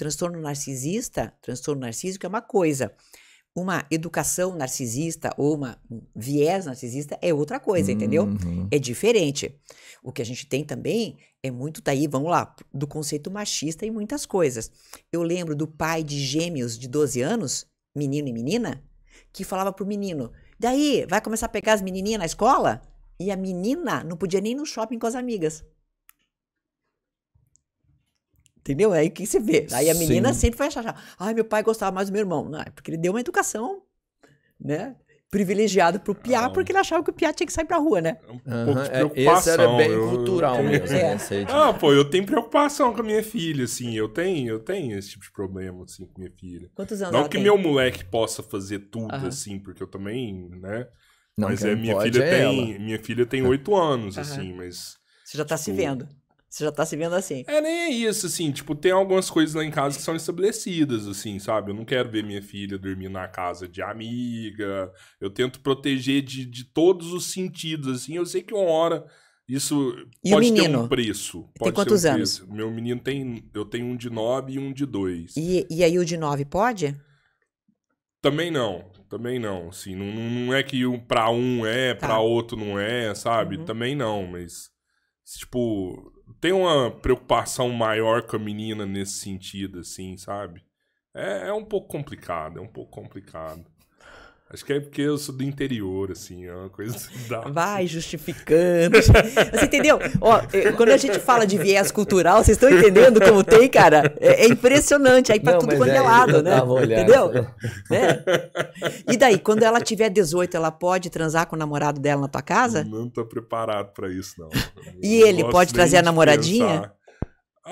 transtorno narcisista, transtorno narcísico é uma coisa. Uma educação narcisista ou uma viés narcisista é outra coisa, uhum. entendeu? É diferente. O que a gente tem também é muito daí, vamos lá, do conceito machista e muitas coisas. Eu lembro do pai de gêmeos de 12 anos, menino e menina, que falava pro menino: "Daí, vai começar a pegar as menininhas na escola?" E a menina não podia nem ir no shopping com as amigas. Entendeu? Aí o que você vê? Aí a menina Sim. sempre vai achar, ai, meu pai gostava mais do meu irmão. Não, é porque ele deu uma educação, né? privilegiado pro Piá, ah, porque ele achava que o Piá tinha que sair pra rua, né? Um pouco de é, preocupação. Esse era bem eu, cultural mesmo. É. Ah, pô, eu tenho preocupação com a minha filha, assim. Eu tenho, eu tenho esse tipo de problema, assim, com minha filha. Quantos anos Não que tem? meu moleque possa fazer tudo, assim, porque eu também, né? Não, mas é, minha, filha é tem, minha filha tem oito anos, assim, mas... Você já tá tipo, se vendo. Você já tá se vendo assim. É, nem é isso, assim. Tipo, tem algumas coisas lá em casa que são estabelecidas, assim, sabe? Eu não quero ver minha filha dormir na casa de amiga. Eu tento proteger de, de todos os sentidos, assim. Eu sei que uma hora isso e pode ter um preço. Pode tem quantos um anos? Meu menino tem... Eu tenho um de nove e um de dois. E, e aí o de nove pode? Também não. Também não. Assim, não, não é que um, pra um é, tá. pra outro não é, sabe? Uhum. Também não, mas... Tipo, tem uma preocupação maior com a menina nesse sentido, assim, sabe? É, é um pouco complicado, é um pouco complicado. Acho que é porque eu sou do interior, assim, é uma coisa que dá. Vai justificando. Você entendeu? Ó, eh, quando a gente fala de viés cultural, vocês estão entendendo como tem, cara? É, é impressionante. Aí pra tudo quanto é, é lado, né? Entendeu? Né? E daí, quando ela tiver 18, ela pode transar com o namorado dela na tua casa? Não tô preparado para isso, não. Eu e ele pode trazer a namoradinha? Pensar.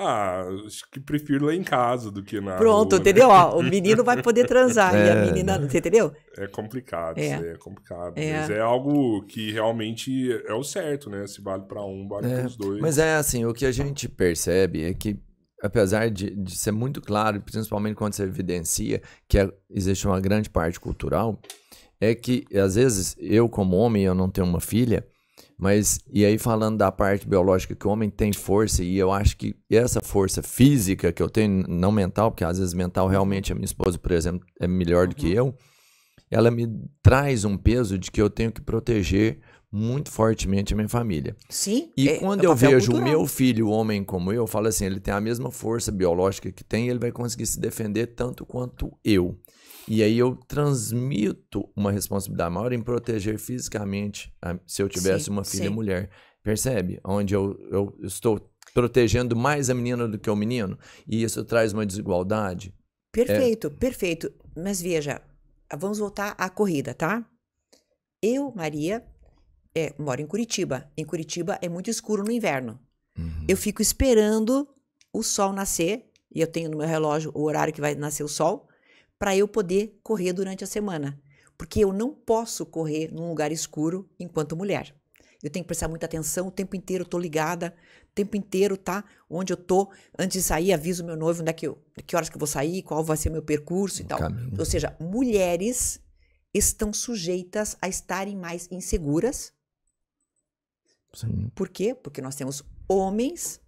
Ah, acho que prefiro lá em casa do que na. Pronto, rua, né? entendeu? Né? Ó, o menino vai poder transar é. e a é, menina, você né? entendeu? É complicado, é, é complicado. É. Mas é algo que realmente é o certo, né? Se vale para um, vale é. para os dois. Mas é assim, o que a gente percebe é que apesar de, de, ser muito claro, principalmente quando você evidencia que é, existe uma grande parte cultural, é que às vezes eu como homem eu não tenho uma filha, mas, e aí falando da parte biológica, que o homem tem força, e eu acho que essa força física que eu tenho, não mental, porque às vezes mental realmente a minha esposa, por exemplo, é melhor uhum. do que uhum. eu, ela me traz um peso de que eu tenho que proteger muito fortemente a minha família. Sim. E é, quando é eu vejo o meu filho, homem como eu, eu falo assim, ele tem a mesma força biológica que tem, ele vai conseguir se defender tanto quanto eu. E aí eu transmito uma responsabilidade maior em proteger fisicamente se eu tivesse sim, uma filha sim. mulher. Percebe? Onde eu, eu estou protegendo mais a menina do que o menino. E isso traz uma desigualdade. Perfeito, é... perfeito. Mas veja, vamos voltar à corrida, tá? Eu, Maria, é, moro em Curitiba. Em Curitiba é muito escuro no inverno. Uhum. Eu fico esperando o sol nascer, e eu tenho no meu relógio o horário que vai nascer o sol para eu poder correr durante a semana, porque eu não posso correr num lugar escuro enquanto mulher. Eu tenho que prestar muita atenção, o tempo inteiro eu tô ligada, o tempo inteiro, tá? Onde eu tô, antes de sair, aviso meu noivo onde é que eu, que horas que eu vou sair, qual vai ser meu percurso e tal. Caminho. Ou seja, mulheres estão sujeitas a estarem mais inseguras. Sim. Por quê? Porque nós temos homens,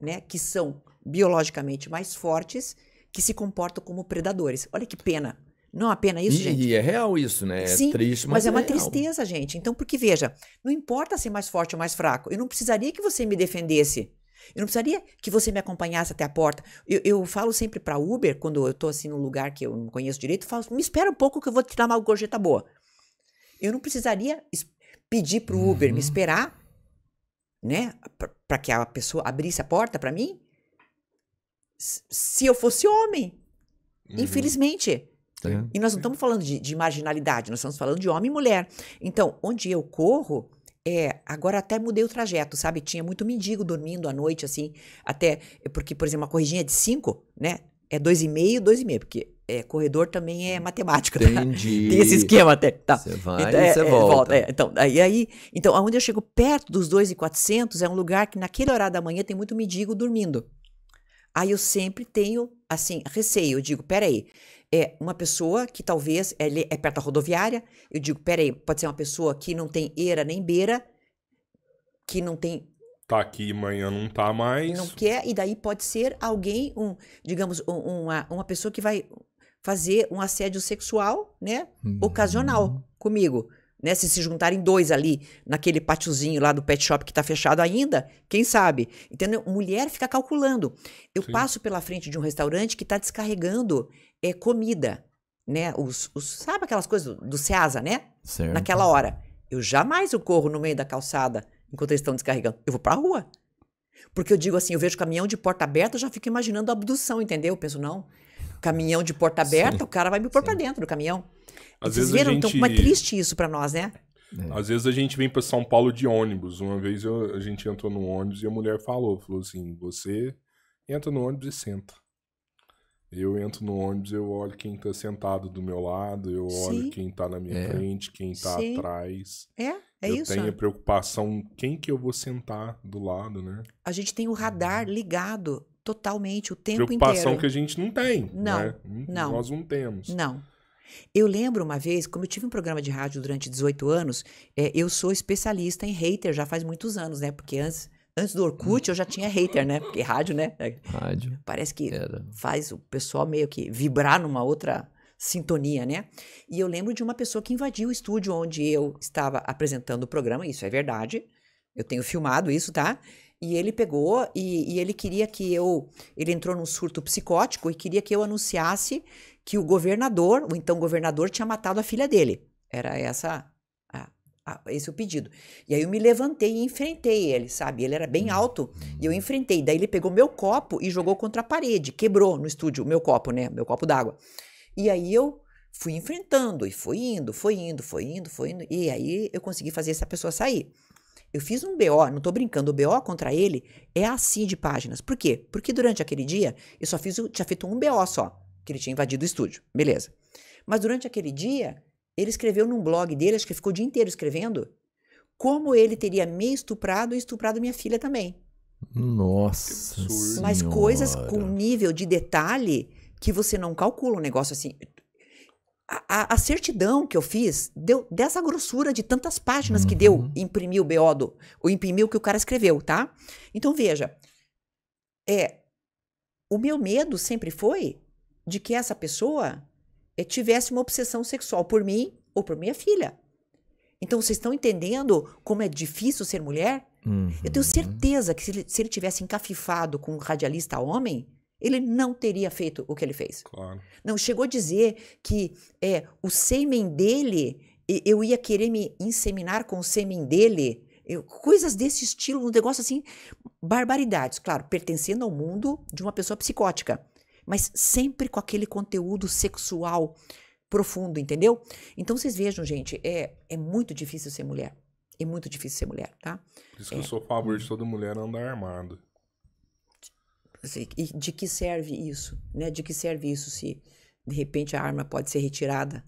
né, que são biologicamente mais fortes que se comportam como predadores. Olha que pena. Não é pena isso, e, gente? E é real isso, né? É Sim, é triste, mas, mas é, é uma real. tristeza, gente. Então, porque veja, não importa ser mais forte ou mais fraco. Eu não precisaria que você me defendesse. Eu não precisaria que você me acompanhasse até a porta. Eu, eu falo sempre para Uber, quando eu tô assim num lugar que eu não conheço direito, eu falo, me espera um pouco que eu vou te dar uma gorjeta boa. Eu não precisaria pedir pro Uber me uhum. esperar, né? Para que a pessoa abrisse a porta para mim se eu fosse homem. Uhum. Infelizmente. Tá. E nós não estamos falando de, de, marginalidade, nós estamos falando de homem e mulher. Então, onde eu corro, é, agora até mudei o trajeto, sabe? Tinha muito mendigo dormindo à noite, assim, até, porque, por exemplo, uma corridinha de cinco, né? É dois e meio, dois e meio, porque é, corredor também é matemática. Tá? Entendi. Tá? Tem esse esquema até. Tá. Você vai então, e você é, é, volta. volta é. então, aí, aí, então, aonde eu chego perto dos dois e quatrocentos é um lugar que naquele horário da manhã tem muito mendigo dormindo. Aí eu sempre tenho, assim, receio. Eu digo, peraí, é uma pessoa que talvez ele é, é perto da rodoviária. Eu digo, peraí, pode ser uma pessoa que não tem eira nem beira, que não tem. Tá aqui, amanhã não tá mais. Não quer, e daí pode ser alguém, um, digamos, um, uma, uma pessoa que vai fazer um assédio sexual, né? Uhum. Ocasional comigo né? Se se juntarem dois ali, naquele pátiozinho lá do pet shop que está fechado ainda, quem sabe? Entendeu? Mulher fica calculando. Eu Sim. passo pela frente de um restaurante que está descarregando é, comida, né? Os, os, sabe aquelas coisas do, Ceasa, né? Certo. Naquela hora. Eu jamais eu corro no meio da calçada enquanto eles estão descarregando. Eu vou para a rua. Porque eu digo assim, eu vejo caminhão de porta aberta, eu já fico imaginando a abdução, entendeu? Eu penso, não, caminhão de porta aberta, Sim. o cara vai me pôr para dentro do caminhão. Às Vocês vezes viram? Então, gente... Então, é triste isso para nós, né? É. Às vezes a gente vem para São Paulo de ônibus. Uma vez eu, a gente entrou no ônibus e a mulher falou, falou assim, você entra no ônibus e senta. Eu entro no ônibus, eu olho quem tá sentado do meu lado, eu olho Sim. quem tá na minha é. frente, quem tá Sim. atrás. É, é eu isso. Eu tenho a preocupação quem que eu vou sentar do lado, né? A gente tem o radar uhum. ligado totalmente o tempo preocupação inteiro. Preocupação que a gente não tem. Não, né? não. Nós não temos. Não. Eu lembro uma vez, como eu tive um programa de rádio durante 18 anos, é, eu sou especialista em hater já faz muitos anos, né? Porque antes, antes do Orkut eu já tinha hater, né? Porque rádio, né? É, rádio. Parece que Era. faz o pessoal meio que vibrar numa outra sintonia, né? E eu lembro de uma pessoa que invadiu o estúdio onde eu estava apresentando o programa, isso é verdade. Eu tenho filmado isso, tá? E ele pegou e, e ele queria que eu. Ele entrou num surto psicótico e queria que eu anunciasse que o governador, o então governador, tinha matado a filha dele. Era essa a, a, esse o pedido. E aí eu me levantei e enfrentei ele, sabe? Ele era bem uhum. alto e eu enfrentei. Daí ele pegou meu copo e jogou contra a parede, quebrou no estúdio o meu copo, né? Meu copo d'água. E aí eu fui enfrentando e foi indo, foi indo, foi indo, foi indo. E aí eu consegui fazer essa pessoa sair. Eu fiz um BO, não tô brincando, o BO contra ele é assim de páginas. Por quê? Porque durante aquele dia eu só fiz, tinha feito um BO só que ele tinha invadido o estúdio. Beleza. Mas durante aquele dia, ele escreveu num blog dele, acho que ficou o dia inteiro escrevendo, como ele teria me estuprado e estuprado minha filha também. Nossa. Mas coisas com nível de detalhe que você não calcula um negócio assim. A, a, certidão que eu fiz deu dessa grossura de tantas páginas uhum. que deu uhum. imprimir o Beodo, ou imprimir o que o cara escreveu, tá? Então veja, é o meu medo sempre foi de que essa pessoa eh, tivesse uma obsessão sexual por mim ou por minha filha. Então, vocês estão entendendo como é difícil ser mulher? Uhum. Eu tenho uhum. certeza que se ele, se ele tivesse encafifado com um radialista homem, ele não teria feito o que ele fez. Claro. Não chegou a dizer que é, o sêmen dele, eu ia querer me inseminar com o sêmen dele. Eu, coisas desse estilo, um negócio assim, barbaridades, claro, pertencendo ao mundo de uma pessoa psicótica mas sempre com aquele conteúdo sexual profundo, entendeu? Então vocês vejam, gente, é, é muito difícil ser mulher. É muito difícil ser mulher, tá? Por isso é. que eu é. sou a favor de toda mulher andar armada. E de que serve isso? Né? De que serve isso se de repente a arma pode ser retirada?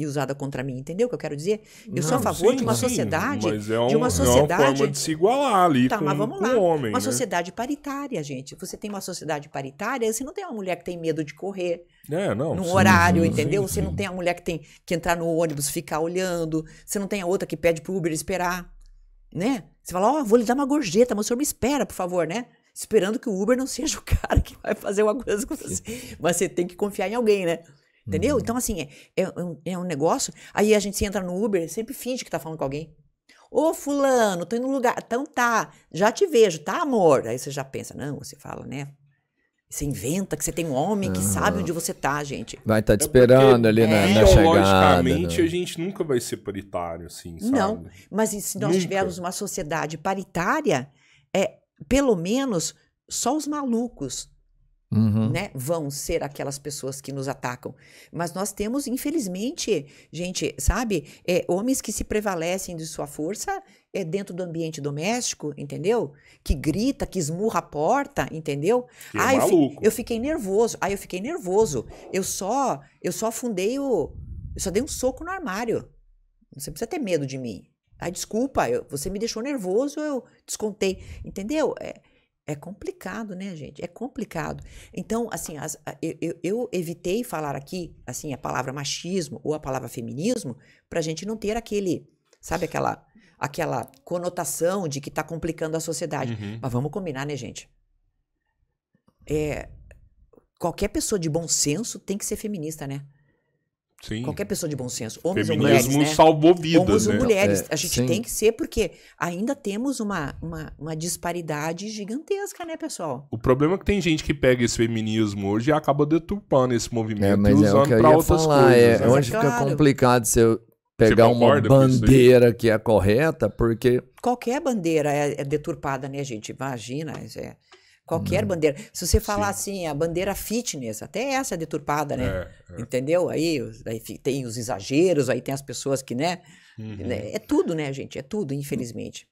e usada contra mim, entendeu o que eu quero dizer? Eu não, sou a favor sim, de uma sim, sociedade, mas é um, de uma sociedade é uma forma de se igualar ali tá, com, mas vamos lá. o homem, uma né? sociedade paritária, gente. Você tem uma sociedade paritária, você não tem uma mulher que tem medo de correr. É, não, no sim, horário, entendeu? você não tem a mulher que tem que entrar no ônibus, ficar olhando, você não tem a outra que pede pro Uber esperar, né? Você fala: "Ó, oh, vou lhe dar uma gorjeta, mas o senhor me espera, por favor", né? Esperando que o Uber não seja o cara que vai fazer uma coisa com você. Mas você tem que confiar em alguém, né? Entendeu? Uhum. Então, assim, é, é, um, é, um, negócio. Aí a gente entra no Uber, sempre finge que tá falando com alguém. Ô, fulano, tô indo no lugar. Então tá, já te vejo, tá, amor? Aí você já pensa, não, você fala, né? Você inventa que você tem um homem que uhum. sabe onde você tá, gente. Vai estar tá te é é esperando é ali na, é. na chegada. Logicamente, né? a gente nunca vai ser paritário, assim, sabe? Não, mas se nós nunca. tivermos uma sociedade paritária, é, pelo menos, só os malucos Uhum. Né? Vão ser aquelas pessoas que nos atacam. Mas nós temos, infelizmente, gente, sabe, é, homens que se prevalecem de sua força é, dentro do ambiente doméstico, entendeu? Que grita, que esmurra a porta, entendeu? Que ah, é eu, eu, fiquei nervoso. Ah, eu fiquei nervoso. Eu só, eu só afundei o. Eu só dei um soco no armário. Você precisa ter medo de mim. Ah, desculpa, eu, você me deixou nervoso, eu descontei. Entendeu? É, é complicado, né, gente? É complicado. Então, assim, as, eu, eu, evitei falar aqui, assim, a palavra machismo ou a palavra feminismo, para a gente não ter aquele, sabe, aquela, aquela conotação de que está complicando a sociedade. Uhum. Mas vamos combinar, né, gente? É, qualquer pessoa de bom senso tem que ser feminista, né? Sim. Qualquer pessoa de bom senso. Homens Feminismo ou mulheres, né? salvou vidas, Homens né? ou mulheres. É, a gente sim. tem que ser, porque ainda temos uma, uma, uma, disparidade gigantesca, né, pessoal? O problema é que tem gente que pega esse feminismo hoje e acaba deturpando esse movimento é, mas e é usando é para outras falar, coisas. É, né? é onde claro. fica complicado se eu pegar uma bandeira que é correta, porque... Qualquer bandeira é, é deturpada, né, gente? Imagina, é... Qualquer hum. bandeira. Se você falar Sim. assim, a bandeira fitness, até essa é deturpada, né? É, é. Entendeu? Aí, aí tem os exageros, aí tem as pessoas que, né? Uhum. Né? É tudo, né, gente? É tudo, infelizmente.